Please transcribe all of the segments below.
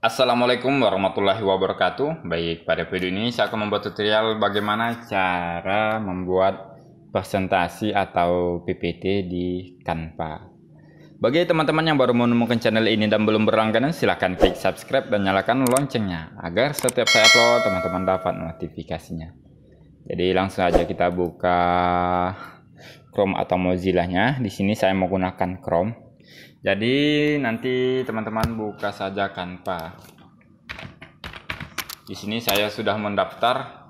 Assalamualaikum warahmatullahi wabarakatuh Baik, pada video ini saya akan membuat tutorial bagaimana cara membuat presentasi atau PPT di Canva Bagi teman-teman yang baru menemukan channel ini dan belum berlangganan silahkan klik subscribe dan nyalakan loncengnya Agar setiap saya upload teman-teman dapat notifikasinya Jadi langsung aja kita buka Chrome atau Mozilla nya Di sini saya menggunakan Chrome jadi nanti teman-teman buka saja kanpa. Di sini saya sudah mendaftar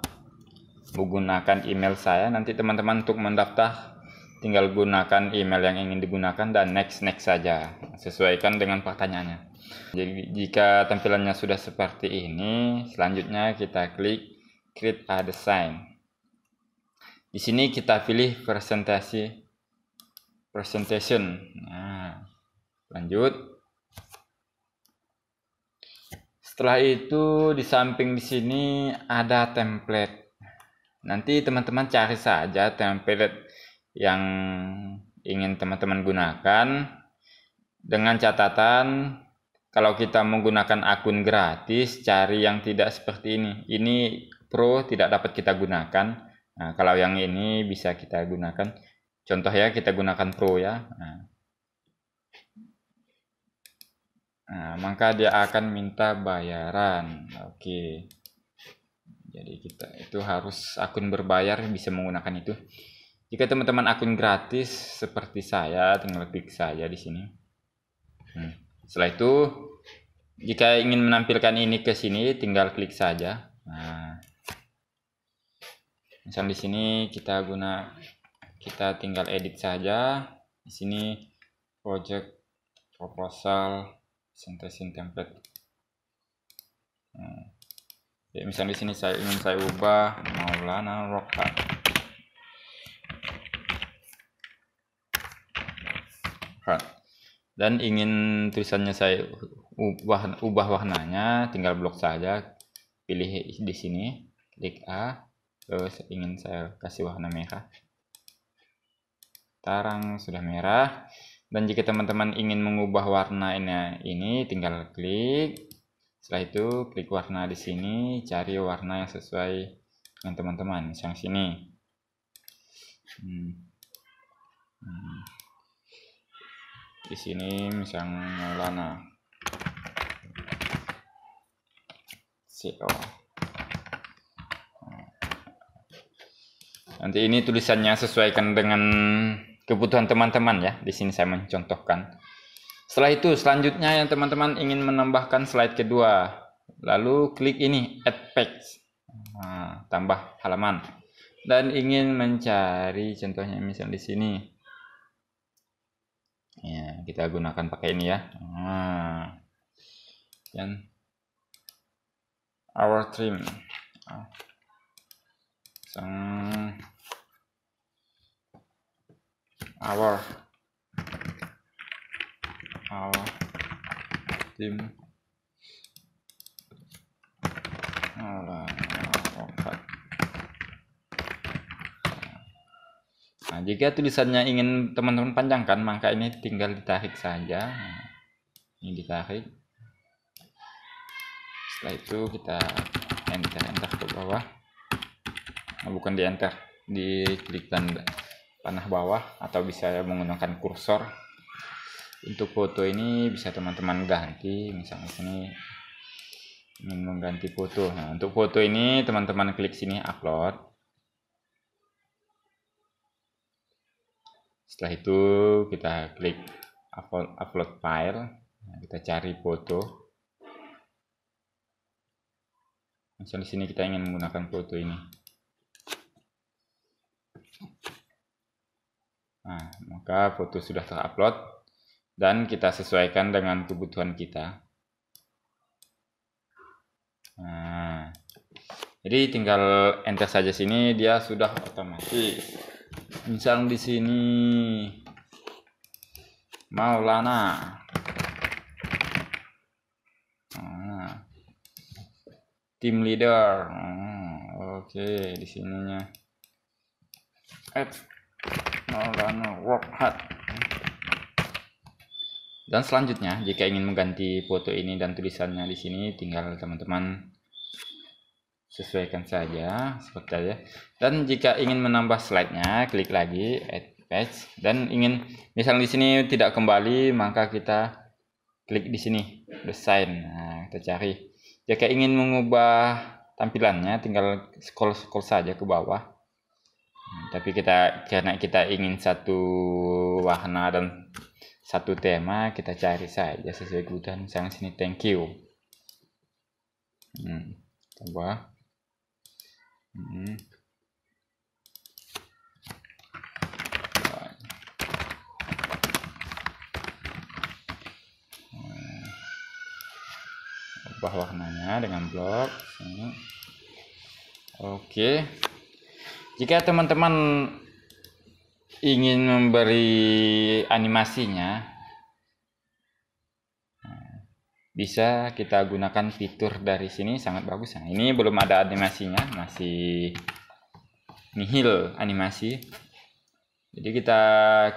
menggunakan email saya. Nanti teman-teman untuk mendaftar tinggal gunakan email yang ingin digunakan dan next next saja. Sesuaikan dengan pertanyaannya. Jadi jika tampilannya sudah seperti ini, selanjutnya kita klik create a design. Di sini kita pilih presentasi presentation. Nah, Lanjut. Setelah itu di samping di sini ada template. Nanti teman-teman cari saja template yang ingin teman-teman gunakan dengan catatan kalau kita menggunakan akun gratis cari yang tidak seperti ini. Ini pro tidak dapat kita gunakan. Nah, kalau yang ini bisa kita gunakan. Contoh ya kita gunakan pro ya. Nah, Nah, maka dia akan minta bayaran. Oke. Jadi kita itu harus akun berbayar bisa menggunakan itu. Jika teman-teman akun gratis seperti saya, tinggal klik saja di sini. Hmm. Setelah itu, jika ingin menampilkan ini ke sini, tinggal klik saja. Nah, misal di sini kita guna, kita tinggal edit saja. Di sini project proposal sintesin template hmm. ya misalnya di sini saya ingin saya ubah Maulana Rokat Rokat dan ingin tulisannya saya ubah ubah warnanya tinggal blok saja pilih di sini klik A terus ingin saya kasih warna merah tarang sudah merah dan jika teman-teman ingin mengubah warna ini, ini tinggal klik setelah itu klik warna di sini cari warna yang sesuai dengan teman-teman yang sini hmm. Hmm. di sini misalnya Maulana CO nanti ini tulisannya sesuaikan dengan kebutuhan teman-teman ya. Di sini saya mencontohkan. Setelah itu selanjutnya yang teman-teman ingin menambahkan slide kedua. Lalu klik ini add page. Nah, tambah halaman. Dan ingin mencari contohnya misal di sini. Ya, kita gunakan pakai ini ya. Nah. Dan our trim. Nah, so, our our team Nah, jika tulisannya ingin teman-teman panjangkan, maka ini tinggal ditarik saja. Nah, ini ditarik. Setelah itu kita enter enter ke bawah. Nah, bukan di enter, di klik tanda panah bawah atau bisa menggunakan kursor untuk foto ini bisa teman-teman ganti misalnya sini ingin mengganti foto nah untuk foto ini teman-teman klik sini upload setelah itu kita klik upload, file nah, kita cari foto misalnya di sini kita ingin menggunakan foto ini Nah, maka foto sudah terupload dan kita sesuaikan dengan kebutuhan kita. Nah, jadi tinggal enter saja sini dia sudah otomatis. Misal di sini Maulana. Nah, team leader. oh, Oke, okay, di sininya. Add Maulana oh, work hard dan selanjutnya jika ingin mengganti foto ini dan tulisannya di sini tinggal teman-teman sesuaikan saja seperti aja ya. dan jika ingin menambah slide-nya klik lagi add page dan ingin misalnya di sini tidak kembali maka kita klik di sini desain nah, kita cari jika ingin mengubah tampilannya tinggal scroll scroll saja ke bawah Hmm, tapi kita karena kita ingin satu warna dan satu tema kita cari saja sesuai kebutuhan misalnya sini thank you hmm, tambah hmm. ubah warnanya dengan blok oke okay. Jika teman-teman ingin memberi animasinya, bisa kita gunakan fitur dari sini sangat bagus. Nah, ini belum ada animasinya, masih nihil animasi. Jadi kita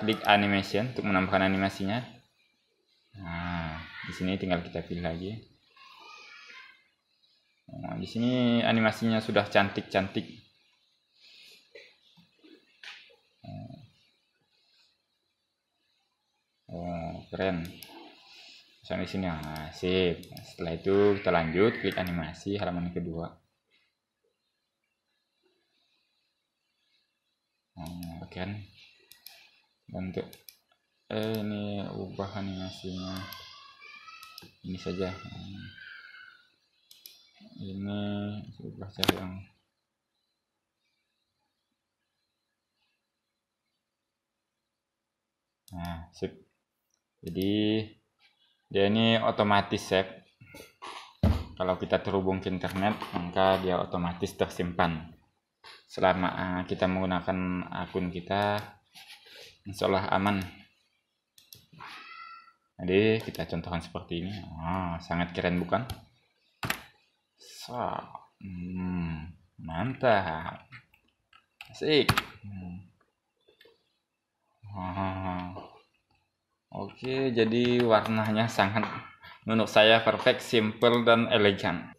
klik animation untuk menambahkan animasinya. Nah, di sini tinggal kita pilih lagi. Nah, di sini animasinya sudah cantik-cantik. keren sampai sini ah, sip setelah itu kita lanjut klik animasi halaman kedua nah, oke kan untuk eh ini ubah animasinya ini saja ini ubah saja yang nah sip jadi dia ini otomatis ya kalau kita terhubung ke internet maka dia otomatis tersimpan selama eh, kita menggunakan akun kita insya Allah aman jadi kita contohkan seperti ini oh, sangat keren bukan so, hmm, mantap asik hmm. oh. Oke, jadi warnanya sangat menurut saya perfect, simple dan elegan.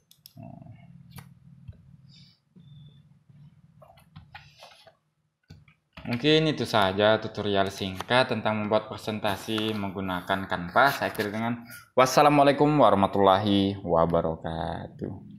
Mungkin itu saja tutorial singkat tentang membuat presentasi menggunakan kanvas. Saya akhiri dengan wassalamualaikum warahmatullahi wabarakatuh.